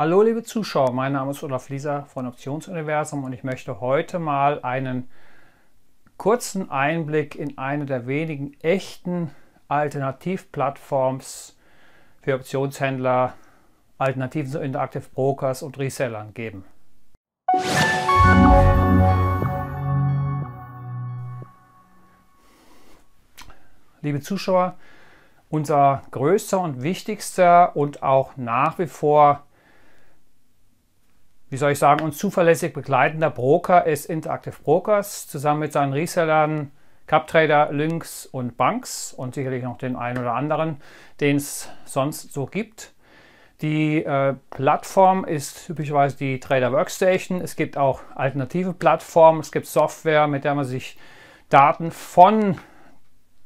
Hallo liebe Zuschauer, mein Name ist Olaf Lieser von Optionsuniversum und ich möchte heute mal einen kurzen Einblick in eine der wenigen echten Alternativplattforms für Optionshändler, Alternativen zu Interactive Brokers und Resellern geben. Liebe Zuschauer, unser größter und wichtigster und auch nach wie vor wie soll ich sagen, uns zuverlässig begleitender Broker ist Interactive Brokers zusammen mit seinen Resellern CapTrader, Lynx und Banks und sicherlich noch den einen oder anderen, den es sonst so gibt. Die äh, Plattform ist typischerweise die Trader Workstation. Es gibt auch alternative Plattformen. Es gibt Software, mit der man sich Daten von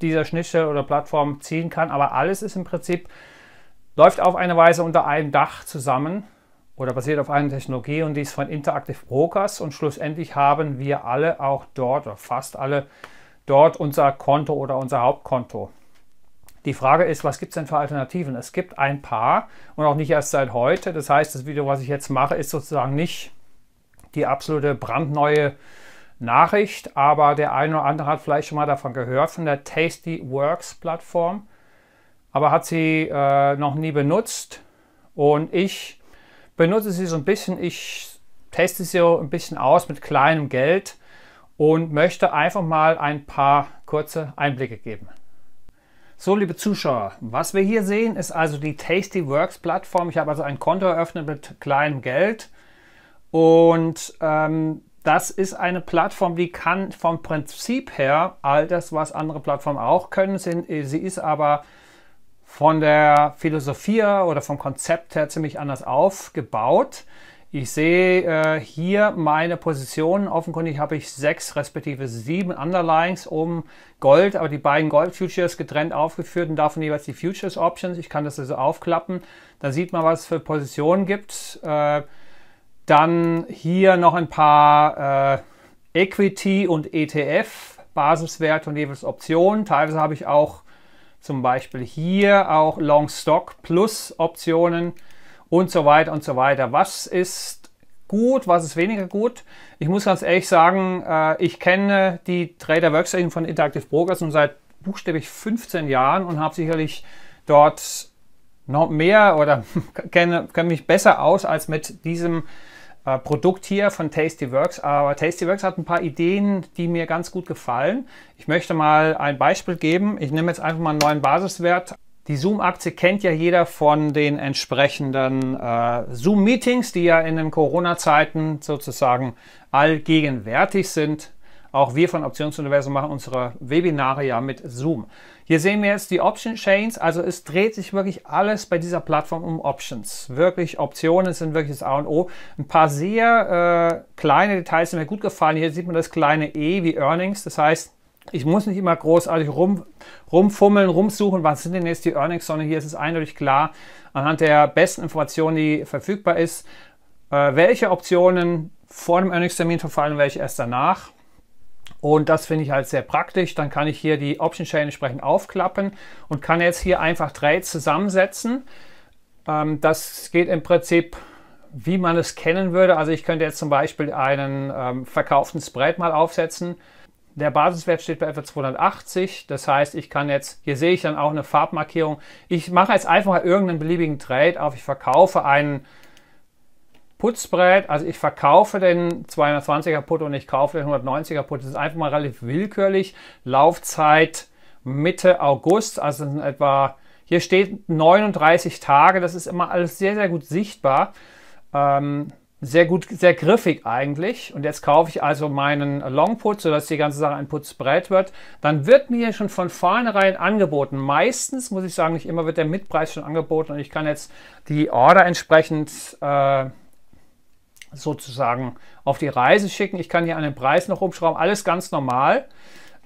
dieser Schnittstelle oder Plattform ziehen kann. Aber alles ist im Prinzip, läuft auf eine Weise unter einem Dach zusammen oder basiert auf einer Technologie und die ist von Interactive Brokers und schlussendlich haben wir alle auch dort oder fast alle dort unser Konto oder unser Hauptkonto. Die Frage ist, was gibt es denn für Alternativen? Es gibt ein paar und auch nicht erst seit heute. Das heißt, das Video, was ich jetzt mache, ist sozusagen nicht die absolute brandneue Nachricht, aber der eine oder andere hat vielleicht schon mal davon gehört, von der Tasty Works Plattform, aber hat sie äh, noch nie benutzt und ich benutze sie so ein bisschen, ich teste sie so ein bisschen aus mit kleinem Geld und möchte einfach mal ein paar kurze Einblicke geben. So, liebe Zuschauer, was wir hier sehen, ist also die Tastyworks Plattform. Ich habe also ein Konto eröffnet mit kleinem Geld und ähm, das ist eine Plattform, die kann vom Prinzip her all das, was andere Plattformen auch können. Äh, sie ist aber von der Philosophie oder vom Konzept her ziemlich anders aufgebaut. Ich sehe äh, hier meine Positionen. Offenkundig habe ich sechs respektive sieben Underlines oben Gold, aber die beiden Gold-Futures getrennt aufgeführt und davon jeweils die Futures-Options. Ich kann das also aufklappen. Dann sieht man, was es für Positionen gibt. Äh, dann hier noch ein paar äh, Equity- und ETF-Basiswerte und jeweils Optionen. Teilweise habe ich auch zum Beispiel hier auch Long Stock plus Optionen und so weiter und so weiter. Was ist gut, was ist weniger gut? Ich muss ganz ehrlich sagen, äh, ich kenne die Trader Workstation von Interactive Brokers nun seit buchstäblich 15 Jahren und habe sicherlich dort noch mehr oder kenne, kenne mich besser aus als mit diesem äh, Produkt hier von Tastyworks. Aber Tastyworks hat ein paar Ideen, die mir ganz gut gefallen. Ich möchte mal ein Beispiel geben. Ich nehme jetzt einfach mal einen neuen Basiswert. Die Zoom-Aktie kennt ja jeder von den entsprechenden äh, Zoom-Meetings, die ja in den Corona-Zeiten sozusagen allgegenwärtig sind. Auch wir von Optionsuniversum machen unsere Webinare ja mit Zoom. Hier sehen wir jetzt die Option Chains. Also es dreht sich wirklich alles bei dieser Plattform um Options. Wirklich Optionen sind wirklich das A und O. Ein paar sehr äh, kleine Details sind mir gut gefallen. Hier sieht man das kleine E wie Earnings. Das heißt, ich muss nicht immer großartig rum, rumfummeln, rumsuchen, was sind denn jetzt die Earnings, sondern hier ist es eindeutig klar, anhand der besten Information, die verfügbar ist, äh, welche Optionen vor dem Earnings-Termin verfallen, welche erst danach. Und das finde ich halt sehr praktisch. Dann kann ich hier die Option Chain entsprechend aufklappen und kann jetzt hier einfach Trades zusammensetzen. Ähm, das geht im Prinzip, wie man es kennen würde. Also ich könnte jetzt zum Beispiel einen ähm, verkauften Spread mal aufsetzen. Der Basiswert steht bei etwa 280. Das heißt, ich kann jetzt, hier sehe ich dann auch eine Farbmarkierung. Ich mache jetzt einfach mal irgendeinen beliebigen Trade auf. Ich verkaufe einen Putzbrett, also ich verkaufe den 220er Putt und ich kaufe den 190er Putt. Das ist einfach mal relativ willkürlich. Laufzeit Mitte August, also sind etwa, hier steht 39 Tage. Das ist immer alles sehr, sehr gut sichtbar. Ähm, sehr gut, sehr griffig eigentlich. Und jetzt kaufe ich also meinen Longput, sodass die ganze Sache ein Putzbrett wird. Dann wird mir schon von vornherein angeboten. Meistens, muss ich sagen, nicht immer wird der Mitpreis schon angeboten und ich kann jetzt die Order entsprechend äh, sozusagen auf die Reise schicken. Ich kann hier an den Preis noch umschrauben, alles ganz normal.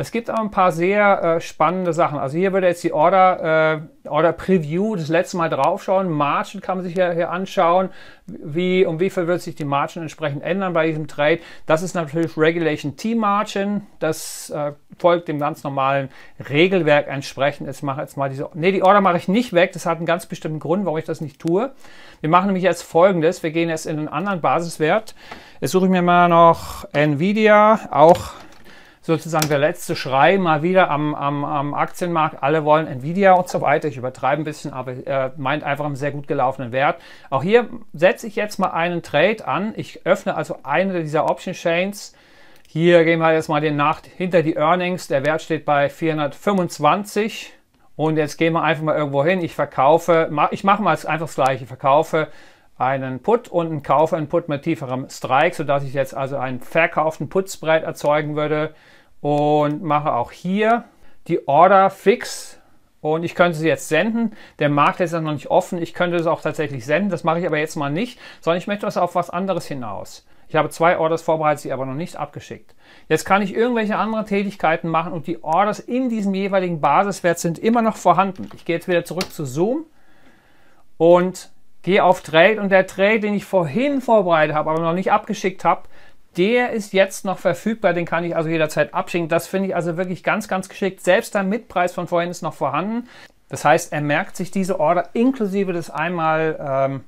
Es gibt aber ein paar sehr äh, spannende Sachen. Also hier würde jetzt die Order, äh, Order Preview das letzte Mal draufschauen. Margin kann man sich hier, hier anschauen, wie, um wie viel wird sich die Margin entsprechend ändern bei diesem Trade. Das ist natürlich Regulation T-Margin. Das äh, folgt dem ganz normalen Regelwerk entsprechend. Jetzt mache jetzt mal diese, nee, die Order mache ich nicht weg. Das hat einen ganz bestimmten Grund, warum ich das nicht tue. Wir machen nämlich jetzt folgendes. Wir gehen jetzt in einen anderen Basiswert. Jetzt suche ich mir mal noch Nvidia, auch sozusagen der letzte Schrei mal wieder am, am, am Aktienmarkt. Alle wollen Nvidia und so weiter. Ich übertreibe ein bisschen, aber äh, meint einfach einen sehr gut gelaufenen Wert. Auch hier setze ich jetzt mal einen Trade an. Ich öffne also eine dieser Option Chains hier gehen wir halt jetzt mal den Nacht hinter die Earnings. Der Wert steht bei 425. Und jetzt gehen wir einfach mal irgendwo hin. Ich verkaufe, ich mache mal einfach das gleiche. Ich verkaufe einen Put und kaufe einen Put mit tieferem Strike, sodass ich jetzt also einen verkauften Putspread erzeugen würde. Und mache auch hier die Order fix. Und ich könnte sie jetzt senden. Der Markt ist ja noch nicht offen. Ich könnte es auch tatsächlich senden. Das mache ich aber jetzt mal nicht, sondern ich möchte das auf was anderes hinaus. Ich habe zwei Orders vorbereitet, die aber noch nicht abgeschickt. Jetzt kann ich irgendwelche anderen Tätigkeiten machen und die Orders in diesem jeweiligen Basiswert sind immer noch vorhanden. Ich gehe jetzt wieder zurück zu Zoom und gehe auf Trade und der Trade, den ich vorhin vorbereitet habe, aber noch nicht abgeschickt habe, der ist jetzt noch verfügbar, den kann ich also jederzeit abschicken. Das finde ich also wirklich ganz, ganz geschickt. Selbst der Mitpreis von vorhin ist noch vorhanden. Das heißt, er merkt sich diese Order inklusive des einmal ähm,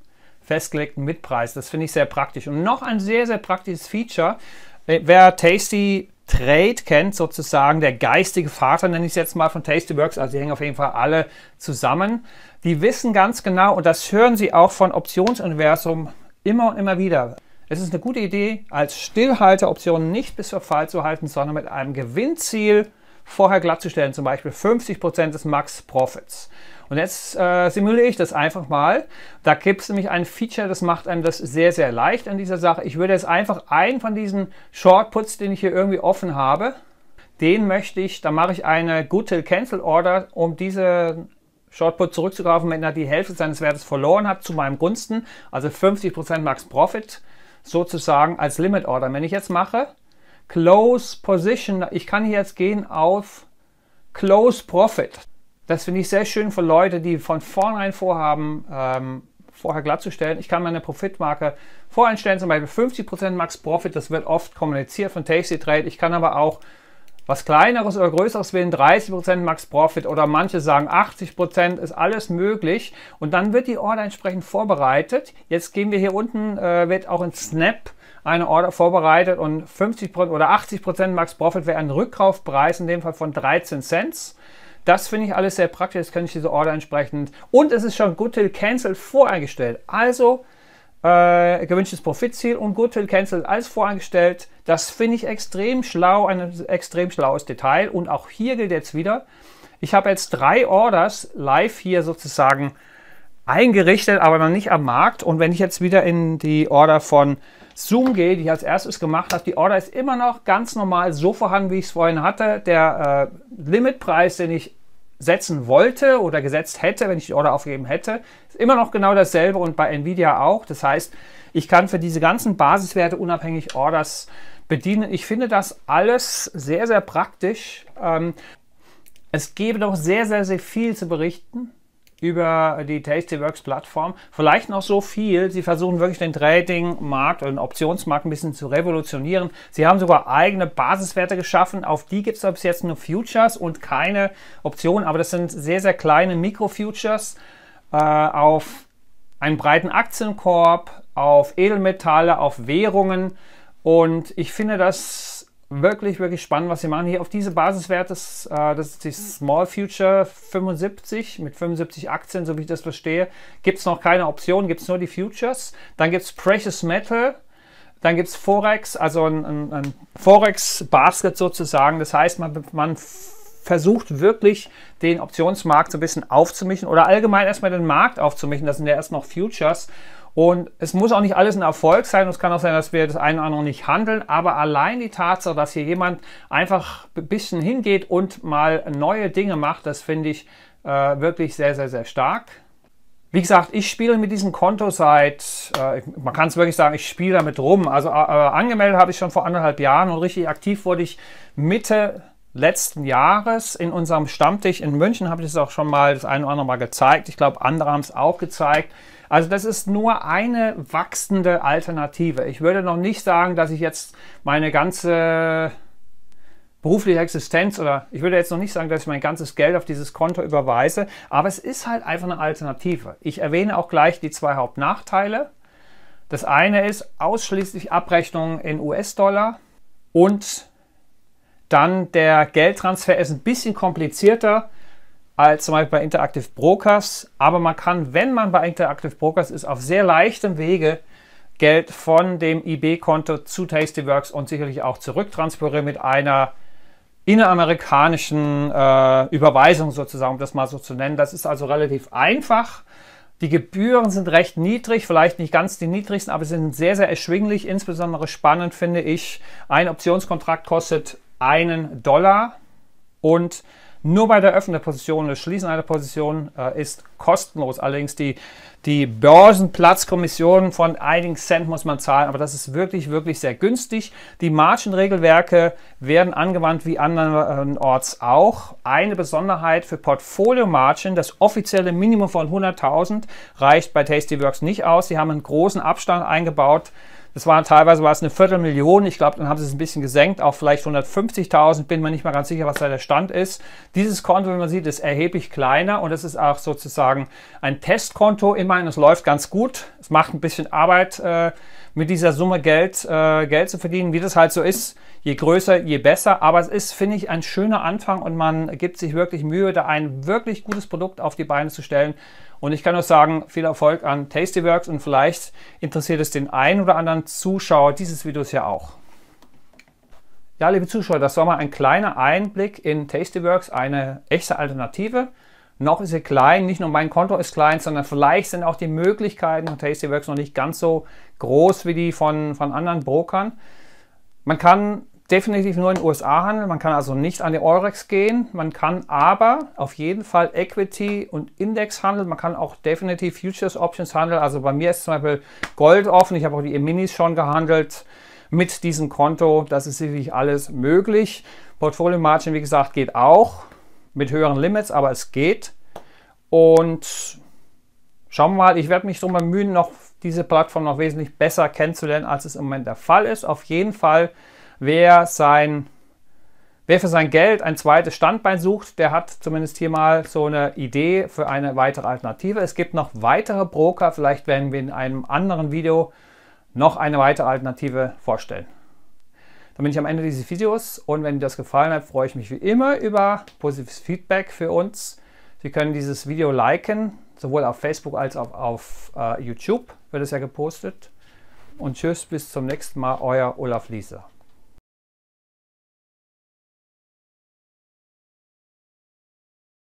festgelegten Mitpreis. Das finde ich sehr praktisch. Und noch ein sehr, sehr praktisches Feature. Äh, wer Tasty Trade kennt, sozusagen der geistige Vater, nenne ich es jetzt mal von Tastyworks, also die hängen auf jeden Fall alle zusammen. Die wissen ganz genau, und das hören sie auch von Optionsuniversum immer und immer wieder. Es ist eine gute Idee, als Stillhalteroption nicht bis Fall zu halten, sondern mit einem Gewinnziel vorher glattzustellen, zum Beispiel 50% des Max Profits. Und jetzt äh, simuliere ich das einfach mal. Da gibt es nämlich ein Feature, das macht einem das sehr, sehr leicht an dieser Sache. Ich würde jetzt einfach einen von diesen Shortputs, den ich hier irgendwie offen habe, den möchte ich, da mache ich eine Goodwill Cancel Order, um diese Shortput zurückzugreifen, wenn er die Hälfte seines Wertes verloren hat, zu meinem Gunsten, also 50% Max Profit sozusagen als Limit Order. Wenn ich jetzt mache, Close Position, ich kann hier jetzt gehen auf Close Profit. Das finde ich sehr schön für Leute, die von vornherein vorhaben, ähm, vorher glattzustellen. Ich kann meine Profitmarke voreinstellen, zum Beispiel 50% Max Profit, das wird oft kommuniziert von Tasty Trade. Ich kann aber auch was Kleineres oder Größeres wählen, 30% Max Profit oder manche sagen 80%, ist alles möglich. Und dann wird die Order entsprechend vorbereitet. Jetzt gehen wir hier unten, äh, wird auch in Snap eine Order vorbereitet und 50% oder 80% Max Profit wäre ein Rückkaufpreis, in dem Fall von 13 Cent. Das finde ich alles sehr praktisch, jetzt kann ich diese Order entsprechend. Und es ist schon Goodwill Cancel voreingestellt. Also äh, gewünschtes Profitziel und Goodwill Cancel alles voreingestellt. Das finde ich extrem schlau, ein extrem schlaues Detail. Und auch hier gilt jetzt wieder, ich habe jetzt drei Orders live hier sozusagen eingerichtet, aber noch nicht am Markt. Und wenn ich jetzt wieder in die Order von Zoom gehe, die ich als erstes gemacht habe, die Order ist immer noch ganz normal so vorhanden, wie ich es vorhin hatte. Der äh, Limitpreis, den ich setzen wollte oder gesetzt hätte, wenn ich die Order aufgegeben hätte, ist immer noch genau dasselbe und bei Nvidia auch. Das heißt, ich kann für diese ganzen Basiswerte unabhängig Orders bedienen. Ich finde das alles sehr, sehr praktisch. Ähm, es gäbe noch sehr, sehr, sehr viel zu berichten über die Tastyworks Plattform. Vielleicht noch so viel. Sie versuchen wirklich den Trading-Markt oder den Optionsmarkt ein bisschen zu revolutionieren. Sie haben sogar eigene Basiswerte geschaffen. Auf die gibt es bis jetzt nur Futures und keine Optionen. Aber das sind sehr, sehr kleine Mikrofutures äh, auf einen breiten Aktienkorb, auf Edelmetalle, auf Währungen. Und ich finde das wirklich, wirklich spannend, was sie machen. Hier auf diese Basiswerte, äh, das ist die Small Future 75 mit 75 Aktien, so wie ich das verstehe. Gibt es noch keine Optionen, gibt es nur die Futures. Dann gibt es Precious Metal. Dann gibt es Forex, also ein, ein, ein Forex-Basket sozusagen. Das heißt, man, man versucht wirklich den Optionsmarkt so ein bisschen aufzumischen oder allgemein erstmal den Markt aufzumischen. Das sind ja erst noch Futures. Und es muss auch nicht alles ein Erfolg sein. Es kann auch sein, dass wir das eine oder andere nicht handeln. Aber allein die Tatsache, dass hier jemand einfach ein bisschen hingeht und mal neue Dinge macht, das finde ich äh, wirklich sehr, sehr, sehr stark. Wie gesagt, ich spiele mit diesem Konto seit, äh, man kann es wirklich sagen, ich spiele damit rum. Also äh, äh, angemeldet habe ich schon vor anderthalb Jahren und richtig aktiv wurde ich Mitte letzten Jahres in unserem Stammtisch in München, habe ich es auch schon mal das eine oder andere Mal gezeigt. Ich glaube, andere haben es auch gezeigt. Also das ist nur eine wachsende Alternative. Ich würde noch nicht sagen, dass ich jetzt meine ganze berufliche Existenz oder ich würde jetzt noch nicht sagen, dass ich mein ganzes Geld auf dieses Konto überweise, aber es ist halt einfach eine Alternative. Ich erwähne auch gleich die zwei Hauptnachteile. Das eine ist ausschließlich Abrechnung in US-Dollar und dann der Geldtransfer ist ein bisschen komplizierter als zum Beispiel bei Interactive Brokers, aber man kann, wenn man bei Interactive Brokers ist, auf sehr leichtem Wege Geld von dem IB-Konto zu Tastyworks und sicherlich auch zurücktransferieren mit einer inneramerikanischen äh, Überweisung sozusagen, um das mal so zu nennen. Das ist also relativ einfach. Die Gebühren sind recht niedrig, vielleicht nicht ganz die niedrigsten, aber sie sind sehr, sehr erschwinglich. Insbesondere spannend finde ich, ein Optionskontrakt kostet einen Dollar und nur bei der der Position, das Schließen einer Position äh, ist kostenlos. Allerdings die, die Börsenplatzkommission von einigen Cent muss man zahlen, aber das ist wirklich, wirklich sehr günstig. Die Margin-Regelwerke werden angewandt wie andernorts auch. Eine Besonderheit für Portfolio-Margin, das offizielle Minimum von 100.000 reicht bei Tastyworks nicht aus. Sie haben einen großen Abstand eingebaut das waren teilweise war es eine Viertelmillion. Ich glaube, dann haben sie es ein bisschen gesenkt, auch vielleicht 150.000. Bin mir nicht mal ganz sicher, was da der Stand ist. Dieses Konto, wie man sieht, ist erheblich kleiner und es ist auch sozusagen ein Testkonto. Immerhin, es läuft ganz gut. Es macht ein bisschen Arbeit, äh, mit dieser Summe Geld, äh, Geld zu verdienen, wie das halt so ist. Je größer, je besser. Aber es ist, finde ich, ein schöner Anfang und man gibt sich wirklich Mühe, da ein wirklich gutes Produkt auf die Beine zu stellen. Und ich kann nur sagen, viel Erfolg an Tastyworks und vielleicht interessiert es den einen oder anderen Zuschauer dieses Videos ja auch. Ja, liebe Zuschauer, das war mal ein kleiner Einblick in Tastyworks, eine echte Alternative. Noch ist sie klein, nicht nur mein Konto ist klein, sondern vielleicht sind auch die Möglichkeiten von Tastyworks noch nicht ganz so groß wie die von, von anderen Brokern. Man kann definitiv nur in den USA handeln. Man kann also nicht an die Eurex gehen. Man kann aber auf jeden Fall Equity und Index handeln. Man kann auch definitiv Futures Options handeln. Also bei mir ist zum Beispiel Gold offen. Ich habe auch die E-Minis schon gehandelt mit diesem Konto. Das ist sicherlich alles möglich. Portfolio Margin, wie gesagt, geht auch mit höheren Limits, aber es geht. Und schauen wir mal, ich werde mich darum bemühen, noch diese Plattform noch wesentlich besser kennenzulernen, als es im Moment der Fall ist. Auf jeden Fall wer, sein, wer für sein Geld ein zweites Standbein sucht, der hat zumindest hier mal so eine Idee für eine weitere Alternative. Es gibt noch weitere Broker, vielleicht werden wir in einem anderen Video noch eine weitere Alternative vorstellen. Dann bin ich am Ende dieses Videos und wenn dir das gefallen hat, freue ich mich wie immer über positives Feedback für uns. Sie können dieses Video liken, sowohl auf Facebook als auch auf äh, YouTube wird es ja gepostet. Und tschüss, bis zum nächsten Mal, euer Olaf Lieser.